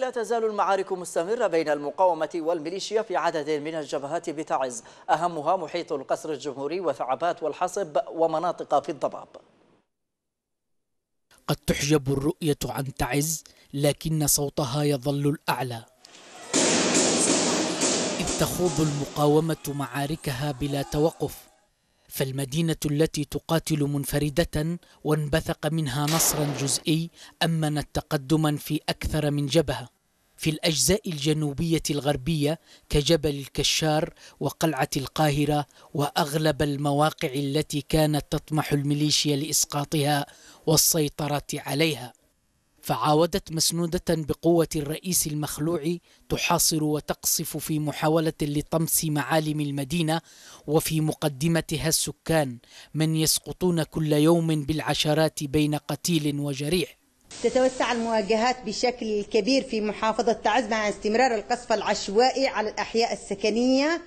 لا تزال المعارك مستمرة بين المقاومة والميليشيا في عدد من الجبهات بتعز أهمها محيط القصر الجمهوري وثعبات والحصب ومناطق في الضباب قد تحجب الرؤية عن تعز لكن صوتها يظل الأعلى إذ تخوض المقاومة معاركها بلا توقف فالمدينة التي تقاتل منفردة وانبثق منها نصرا جزئي أمنت تقدما في أكثر من جبهة في الأجزاء الجنوبية الغربية كجبل الكشار وقلعة القاهرة وأغلب المواقع التي كانت تطمح الميليشيا لإسقاطها والسيطرة عليها فعاودت مسنودة بقوة الرئيس المخلوع تحاصر وتقصف في محاولة لطمس معالم المدينة وفي مقدمتها السكان من يسقطون كل يوم بالعشرات بين قتيل وجريح تتوسع المواجهات بشكل كبير في محافظة تعز مع استمرار القصف العشوائي على الأحياء السكنية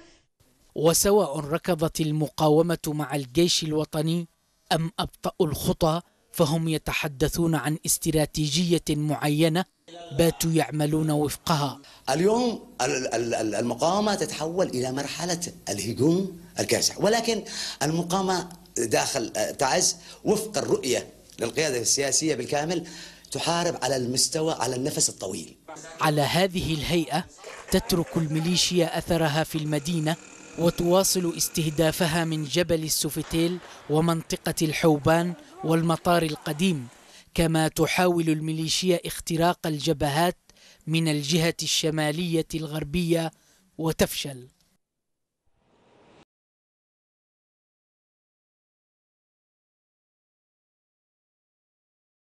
وسواء ركضت المقاومة مع الجيش الوطني أم أبطأوا الخطى فهم يتحدثون عن استراتيجية معينة باتوا يعملون وفقها اليوم المقاومة تتحول إلى مرحلة الهجوم الكاسح ولكن المقاومة داخل آه، تعز وفق الرؤية للقيادة السياسية بالكامل تحارب على المستوى على النفس الطويل على هذه الهيئة تترك الميليشيا أثرها في المدينة وتواصل استهدافها من جبل السوفيتيل ومنطقة الحوبان والمطار القديم كما تحاول الميليشيا اختراق الجبهات من الجهة الشمالية الغربية وتفشل